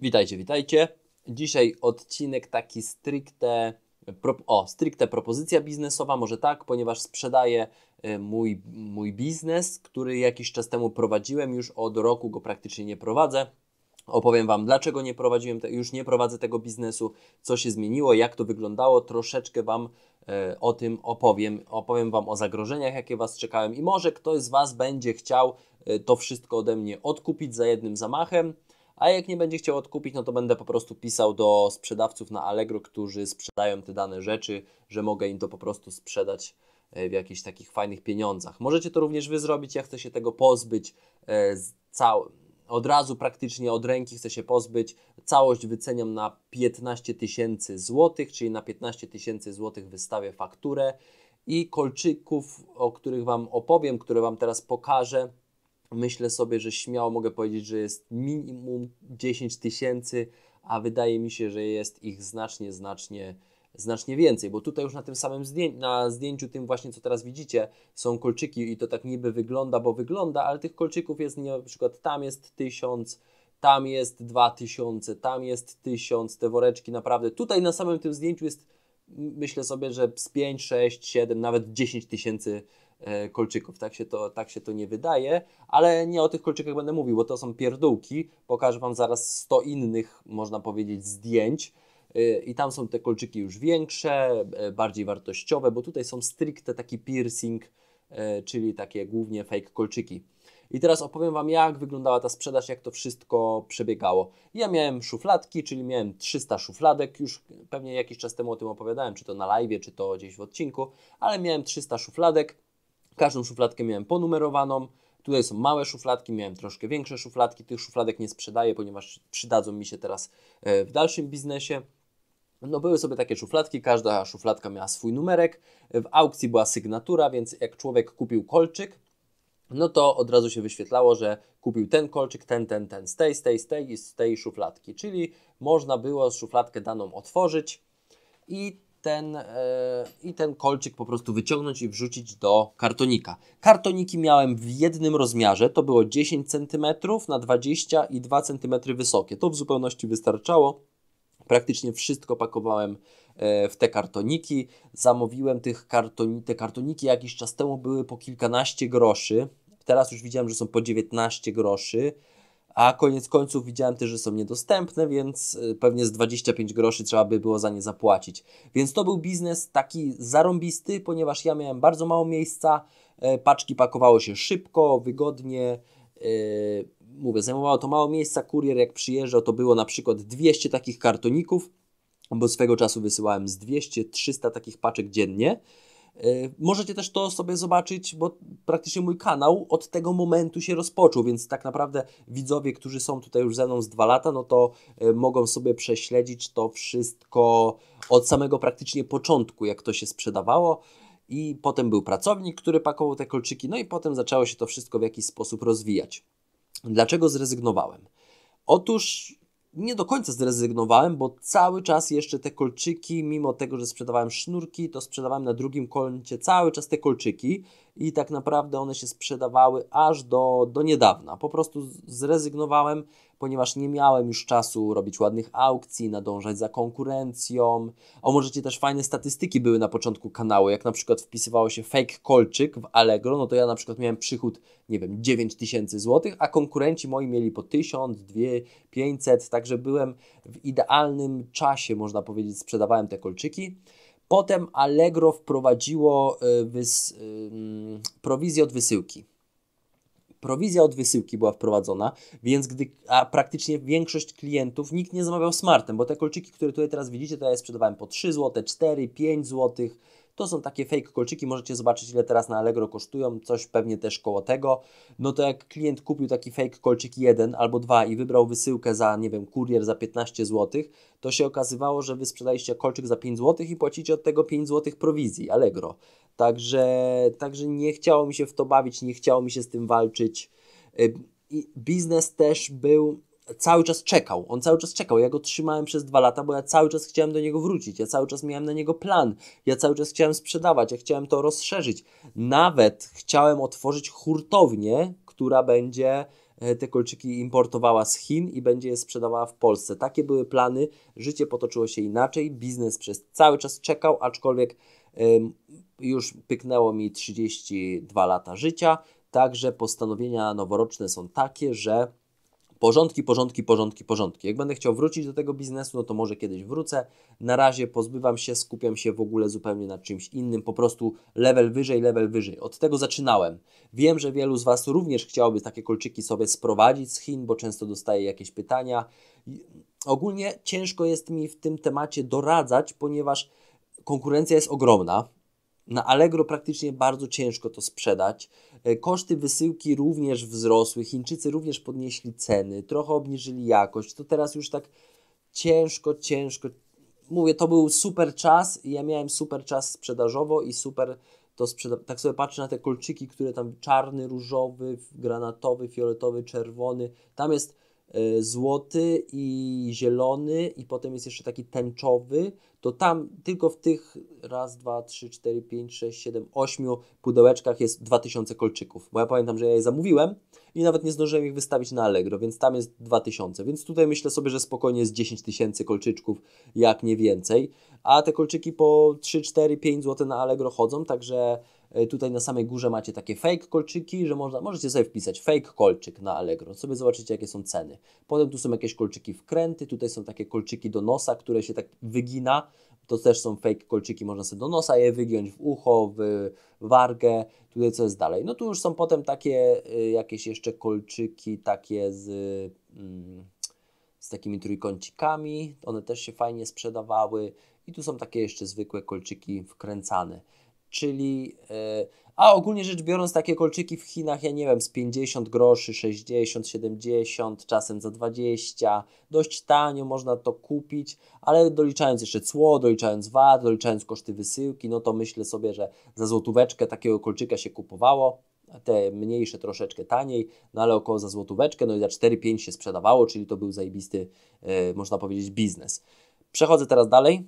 Witajcie, witajcie. Dzisiaj odcinek taki stricte, o, stricte propozycja biznesowa, może tak, ponieważ sprzedaję e, mój, mój biznes, który jakiś czas temu prowadziłem, już od roku go praktycznie nie prowadzę. Opowiem Wam, dlaczego nie prowadziłem, te, już nie prowadzę tego biznesu, co się zmieniło, jak to wyglądało, troszeczkę Wam e, o tym opowiem. Opowiem Wam o zagrożeniach, jakie Was czekałem i może ktoś z Was będzie chciał e, to wszystko ode mnie odkupić za jednym zamachem a jak nie będzie chciał odkupić, no to będę po prostu pisał do sprzedawców na Allegro, którzy sprzedają te dane rzeczy, że mogę im to po prostu sprzedać e, w jakichś takich fajnych pieniądzach. Możecie to również Wy zrobić, ja chcę się tego pozbyć e, od razu praktycznie od ręki chcę się pozbyć. Całość wyceniam na 15 tysięcy złotych, czyli na 15 tysięcy złotych wystawię fakturę i kolczyków, o których Wam opowiem, które Wam teraz pokażę, myślę sobie, że śmiało mogę powiedzieć, że jest minimum 10 tysięcy, a wydaje mi się, że jest ich znacznie, znacznie, znacznie więcej, bo tutaj już na tym samym zdjęciu, na zdjęciu tym właśnie, co teraz widzicie, są kolczyki i to tak niby wygląda, bo wygląda, ale tych kolczyków jest nie, na przykład tam jest tysiąc, tam jest dwa tysiące, tam jest tysiąc, te woreczki naprawdę, tutaj na samym tym zdjęciu jest myślę sobie, że z 5, 6, 7, nawet 10 tysięcy E, kolczyków. Tak się, to, tak się to nie wydaje, ale nie o tych kolczykach będę mówił, bo to są pierdółki. Pokażę Wam zaraz 100 innych, można powiedzieć, zdjęć. E, I tam są te kolczyki już większe, e, bardziej wartościowe, bo tutaj są stricte taki piercing, czyli takie głównie fake kolczyki. I teraz opowiem Wam, jak wyglądała ta sprzedaż, jak to wszystko przebiegało. Ja miałem szufladki, czyli miałem 300 szufladek, już pewnie jakiś czas temu o tym opowiadałem, czy to na live, czy to gdzieś w odcinku, ale miałem 300 szufladek Każdą szufladkę miałem ponumerowaną. Tutaj są małe szufladki, miałem troszkę większe szufladki. Tych szufladek nie sprzedaję, ponieważ przydadzą mi się teraz e, w dalszym biznesie. No były sobie takie szufladki, każda szufladka miała swój numerek. W aukcji była sygnatura, więc jak człowiek kupił kolczyk, no to od razu się wyświetlało, że kupił ten kolczyk, ten, ten, ten, z tej, z tej, z tej i z tej szufladki. Czyli można było szufladkę daną otworzyć i ten, e, i ten kolczyk po prostu wyciągnąć i wrzucić do kartonika. Kartoniki miałem w jednym rozmiarze, to było 10 cm na 20 i 2 cm wysokie. To w zupełności wystarczało. Praktycznie wszystko pakowałem e, w te kartoniki. Zamówiłem tych kartoni te kartoniki jakiś czas temu były po kilkanaście groszy. Teraz już widziałem, że są po 19 groszy a koniec końców widziałem też, że są niedostępne, więc y, pewnie z 25 groszy trzeba by było za nie zapłacić. Więc to był biznes taki zarąbisty, ponieważ ja miałem bardzo mało miejsca, e, paczki pakowało się szybko, wygodnie, e, mówię, zajmowało to mało miejsca, kurier jak przyjeżdżał to było na przykład 200 takich kartoników, bo swego czasu wysyłałem z 200-300 takich paczek dziennie, E, możecie też to sobie zobaczyć, bo praktycznie mój kanał od tego momentu się rozpoczął, więc tak naprawdę widzowie, którzy są tutaj już ze mną z dwa lata, no to e, mogą sobie prześledzić to wszystko od samego praktycznie początku, jak to się sprzedawało. I potem był pracownik, który pakował te kolczyki, no i potem zaczęło się to wszystko w jakiś sposób rozwijać. Dlaczego zrezygnowałem? Otóż nie do końca zrezygnowałem, bo cały czas jeszcze te kolczyki, mimo tego, że sprzedawałem sznurki, to sprzedawałem na drugim koncie cały czas te kolczyki, i tak naprawdę one się sprzedawały aż do, do niedawna. Po prostu zrezygnowałem, ponieważ nie miałem już czasu robić ładnych aukcji, nadążać za konkurencją. O, możecie też fajne statystyki były na początku kanału, jak na przykład wpisywało się fake kolczyk w Allegro, no to ja na przykład miałem przychód, nie wiem, 9000 zł, a konkurenci moi mieli po 1000, 2500, także byłem w idealnym czasie, można powiedzieć, sprzedawałem te kolczyki. Potem Allegro wprowadziło e, wys, e, mm, prowizję od wysyłki. Prowizja od wysyłki była wprowadzona, więc gdy, a praktycznie większość klientów nikt nie zamawiał smartem, bo te kolczyki, które tutaj teraz widzicie, to ja je sprzedawałem po 3 zł, 4, 5 złotych to są takie fake kolczyki, możecie zobaczyć ile teraz na Allegro kosztują, coś pewnie też koło tego. No to jak klient kupił taki fake kolczyk jeden albo dwa i wybrał wysyłkę za, nie wiem, kurier za 15 zł, to się okazywało, że Wy sprzedaliście kolczyk za 5 zł i płacicie od tego 5 zł prowizji Allegro. Także, także nie chciało mi się w to bawić, nie chciało mi się z tym walczyć. I biznes też był cały czas czekał. On cały czas czekał. Ja go trzymałem przez dwa lata, bo ja cały czas chciałem do niego wrócić. Ja cały czas miałem na niego plan. Ja cały czas chciałem sprzedawać. Ja chciałem to rozszerzyć. Nawet chciałem otworzyć hurtownię, która będzie e, te kolczyki importowała z Chin i będzie je sprzedawała w Polsce. Takie były plany. Życie potoczyło się inaczej. Biznes przez cały czas czekał, aczkolwiek już pyknęło mi 32 lata życia. Także postanowienia noworoczne są takie, że porządki, porządki, porządki, porządki. Jak będę chciał wrócić do tego biznesu, no to może kiedyś wrócę. Na razie pozbywam się, skupiam się w ogóle zupełnie na czymś innym, po prostu level wyżej, level wyżej. Od tego zaczynałem. Wiem, że wielu z Was również chciałoby takie kolczyki sobie sprowadzić z Chin, bo często dostaję jakieś pytania. Ogólnie ciężko jest mi w tym temacie doradzać, ponieważ konkurencja jest ogromna. Na Allegro praktycznie bardzo ciężko to sprzedać. E, koszty wysyłki również wzrosły, Chińczycy również podnieśli ceny, trochę obniżyli jakość. To teraz już tak ciężko, ciężko. Mówię, to był super czas i ja miałem super czas sprzedażowo i super to sprzedaż. tak sobie patrzę na te kolczyki, które tam czarny, różowy, granatowy, fioletowy, czerwony. Tam jest E, złoty i zielony, i potem jest jeszcze taki tęczowy, to tam tylko w tych raz, dwa, trzy, cztery, pięć, sześć, siedem, ośmiu pudełeczkach jest 2000 kolczyków. Bo ja pamiętam, że ja je zamówiłem i nawet nie zdążyłem ich wystawić na Allegro, więc tam jest 2000. Więc tutaj myślę sobie, że spokojnie jest 10 tysięcy kolczyczków, jak nie więcej. A te kolczyki po 3, 4, 5 zł na Allegro chodzą, także E, tutaj na samej górze macie takie fake kolczyki, że można, możecie sobie wpisać fake kolczyk na Allegro, sobie zobaczycie jakie są ceny. Potem tu są jakieś kolczyki wkręty, tutaj są takie kolczyki do nosa, które się tak wygina, to też są fake kolczyki, można sobie do nosa je wygiąć, w ucho, w wargę, tutaj co jest dalej. No tu już są potem takie y, jakieś jeszcze kolczyki takie z, mm, z takimi trójkącikami, one też się fajnie sprzedawały i tu są takie jeszcze zwykłe kolczyki wkręcane czyli e, a ogólnie rzecz biorąc, takie kolczyki w Chinach, ja nie wiem, z 50 groszy, 60, 70, czasem za 20, dość tanio można to kupić, ale doliczając jeszcze cło, doliczając VAT, doliczając koszty wysyłki, no to myślę sobie, że za złotóweczkę takiego kolczyka się kupowało, te mniejsze troszeczkę taniej, no ale około za złotóweczkę, no i za 4-5 się sprzedawało, czyli to był zajebisty, e, można powiedzieć, biznes. Przechodzę teraz dalej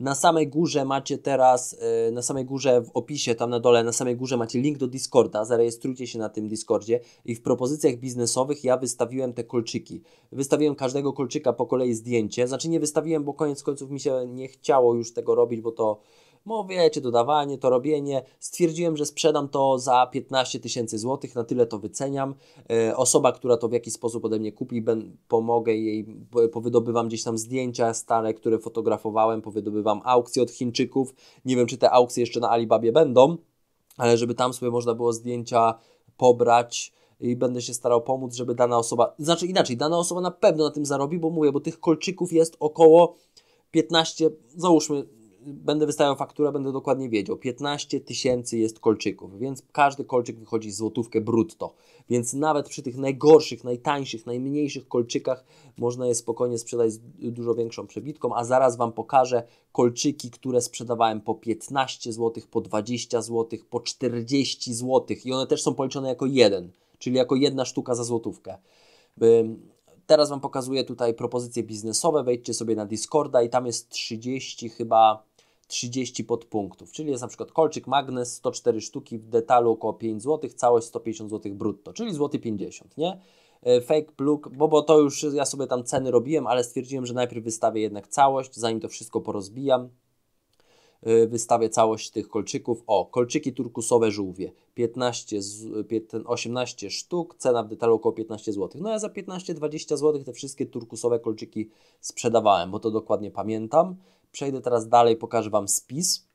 na samej górze macie teraz, e, na samej górze w opisie, tam na dole, na samej górze macie link do Discorda. Zarejestrujcie się na tym Discordzie i w propozycjach biznesowych ja wystawiłem te kolczyki. Wystawiłem każdego kolczyka po kolei zdjęcie. Znaczy nie wystawiłem, bo koniec końców mi się nie chciało już tego robić, bo to no wiecie, dodawanie, to robienie. Stwierdziłem, że sprzedam to za 15 tysięcy złotych, na tyle to wyceniam. E, osoba, która to w jakiś sposób ode mnie kupi, pomogę jej, powydobywam gdzieś tam zdjęcia stare, które fotografowałem, powydobywam aukcje od Chińczyków. Nie wiem, czy te aukcje jeszcze na Alibabie będą, ale żeby tam sobie można było zdjęcia pobrać, i będę się starał pomóc, żeby dana osoba, znaczy inaczej, dana osoba na pewno na tym zarobi, bo mówię, bo tych kolczyków jest około 15, załóżmy będę wystawiał fakturę, będę dokładnie wiedział. 15 tysięcy jest kolczyków, więc każdy kolczyk wychodzi złotówkę brutto. Więc nawet przy tych najgorszych, najtańszych, najmniejszych kolczykach można je spokojnie sprzedać z dużo większą przebitką, a zaraz Wam pokażę kolczyki, które sprzedawałem po 15 zł, po 20 zł, po 40 zł i one też są policzone jako jeden, czyli jako jedna sztuka za złotówkę. Teraz Wam pokazuję tutaj propozycje biznesowe. Wejdźcie sobie na Discorda i tam jest 30 chyba 30 podpunktów, czyli jest na przykład kolczyk magnes 104 sztuki w detalu około 5 zł, całość 150 zł brutto, czyli złoty 50, nie? E, fake plug, bo, bo to już ja sobie tam ceny robiłem, ale stwierdziłem, że najpierw wystawię jednak całość, zanim to wszystko porozbijam, Y, wystawię całość tych kolczyków. O, kolczyki turkusowe żółwie, 15, 18 sztuk, cena w detalu około 15 zł. No ja za 15-20 zł te wszystkie turkusowe kolczyki sprzedawałem, bo to dokładnie pamiętam. Przejdę teraz dalej, pokażę Wam spis.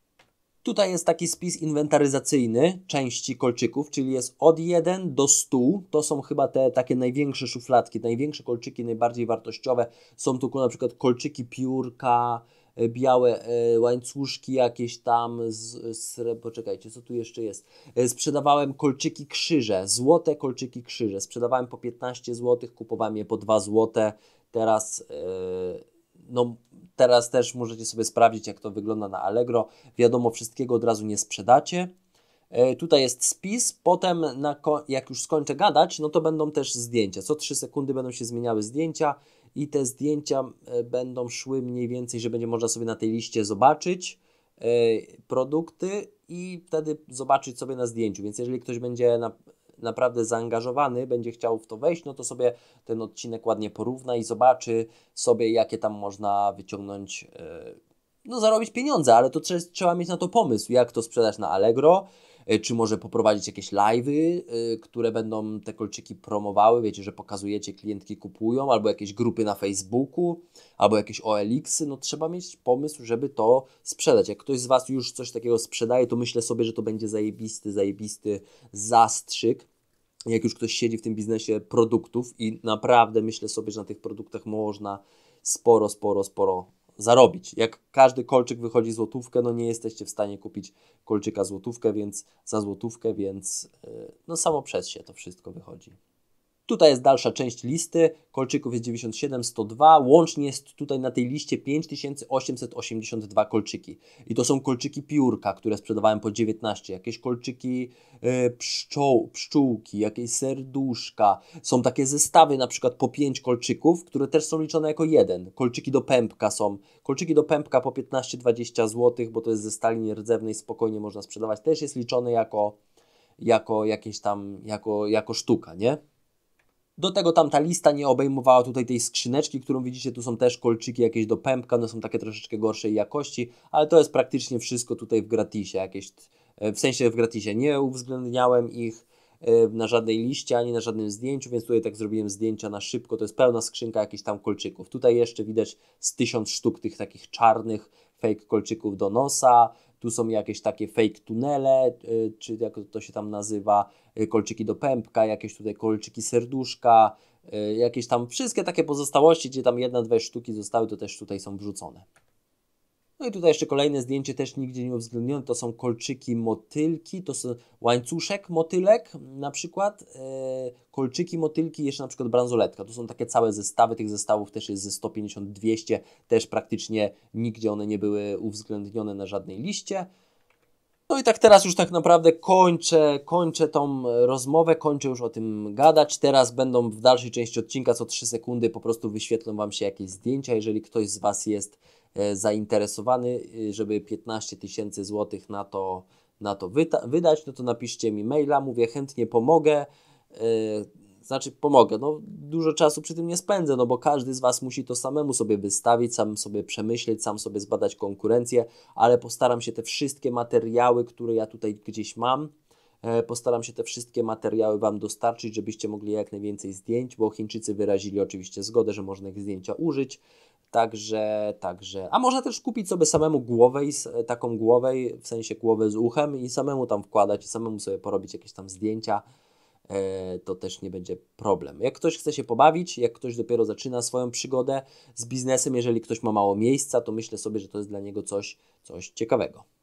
Tutaj jest taki spis inwentaryzacyjny części kolczyków, czyli jest od 1 do 100. To są chyba te takie największe szufladki, największe kolczyki, najbardziej wartościowe. Są tu na przykład kolczyki piórka, E, białe e, łańcuszki jakieś tam z, z poczekajcie, co tu jeszcze jest? E, sprzedawałem kolczyki krzyże, złote kolczyki krzyże. Sprzedawałem po 15 zł, kupowałem je po 2 zł. Teraz no teraz też możecie sobie sprawdzić jak to wygląda na Allegro. Wiadomo, wszystkiego od razu nie sprzedacie. Tutaj jest spis, potem jak już skończę gadać, no to będą też zdjęcia. Co 3 sekundy będą się zmieniały zdjęcia i te zdjęcia e, będą szły mniej więcej, że będzie można sobie na tej liście zobaczyć e, produkty i wtedy zobaczyć sobie na zdjęciu. Więc jeżeli ktoś będzie na, naprawdę zaangażowany, będzie chciał w to wejść, no to sobie ten odcinek ładnie porówna i zobaczy sobie, jakie tam można wyciągnąć, e, no zarobić pieniądze, ale to trzeba mieć na to pomysł, jak to sprzedać na Allegro, E, czy może poprowadzić jakieś live'y, e, które będą te kolczyki promowały, wiecie, że pokazujecie, klientki kupują, albo jakieś grupy na Facebooku, albo jakieś OLX-y, no trzeba mieć pomysł, żeby to sprzedać. Jak ktoś z Was już coś takiego sprzedaje, to myślę sobie, że to będzie zajebisty, zajebisty zastrzyk, jak już ktoś siedzi w tym biznesie produktów i naprawdę myślę sobie, że na tych produktach można sporo, sporo, sporo zarobić. Jak każdy kolczyk wychodzi złotówkę, no nie jesteście w stanie kupić kolczyka złotówkę, więc za złotówkę, więc y, no samo przez się to wszystko wychodzi. Tutaj jest dalsza część listy, kolczyków jest 97, 102, łącznie jest tutaj na tej liście 5882 kolczyki. I to są kolczyki piórka, które sprzedawałem po 19, jakieś kolczyki y, pszczoł, pszczółki, jakieś serduszka. Są takie zestawy na przykład po 5 kolczyków, które też są liczone jako jeden. Kolczyki do pępka są. Kolczyki do pępka po 15-20 zł, bo to jest ze stali nierdzewnej, spokojnie można sprzedawać. Też jest liczone jako, jako jakieś tam, jako, jako sztuka, nie? Do tego tamta lista nie obejmowała tutaj tej skrzyneczki, którą widzicie, tu są też kolczyki jakieś do pępka, one są takie troszeczkę gorszej jakości, ale to jest praktycznie wszystko tutaj w gratisie, jakieś, e, w sensie w gratisie. Nie uwzględniałem ich e, na żadnej liście, ani na żadnym zdjęciu, więc tutaj tak zrobiłem zdjęcia na szybko, to jest pełna skrzynka jakichś tam kolczyków. Tutaj jeszcze widać z tysiąc sztuk tych takich czarnych fake kolczyków do nosa, tu są jakieś takie fake tunele, e, czy jak to się tam nazywa, e, kolczyki do pępka, jakieś tutaj kolczyki serduszka, e, jakieś tam wszystkie takie pozostałości, gdzie tam jedna, dwie sztuki zostały, to też tutaj są wrzucone. No i tutaj jeszcze kolejne zdjęcie, też nigdzie nie uwzględnione, to są kolczyki motylki, to są łańcuszek motylek na przykład, e, kolczyki motylki, jeszcze na przykład bransoletka, to są takie całe zestawy, tych zestawów też jest ze 150-200, też praktycznie nigdzie one nie były uwzględnione na żadnej liście. No i tak teraz już tak naprawdę kończę, kończę tą rozmowę, kończę już o tym gadać. Teraz będą w dalszej części odcinka co 3 sekundy po prostu wyświetlą Wam się jakieś zdjęcia, jeżeli ktoś z Was jest E, zainteresowany, y, żeby 15 tysięcy złotych na to, na to wydać, no to napiszcie mi maila, mówię chętnie pomogę. E, znaczy pomogę, no dużo czasu przy tym nie spędzę, no bo każdy z Was musi to samemu sobie wystawić, sam sobie przemyśleć, sam sobie zbadać konkurencję, ale postaram się te wszystkie materiały, które ja tutaj gdzieś mam, e, Postaram się te wszystkie materiały Wam dostarczyć, żebyście mogli jak najwięcej zdjęć, bo Chińczycy wyrazili oczywiście zgodę, że można ich zdjęcia użyć. Także, także, a można też kupić sobie samemu głowę, i, taką głowę, w sensie głowę z uchem i samemu tam wkładać i samemu sobie porobić jakieś tam zdjęcia, e, to też nie będzie problem. Jak ktoś chce się pobawić, jak ktoś dopiero zaczyna swoją przygodę z biznesem, jeżeli ktoś ma mało miejsca, to myślę sobie, że to jest dla niego coś, coś ciekawego.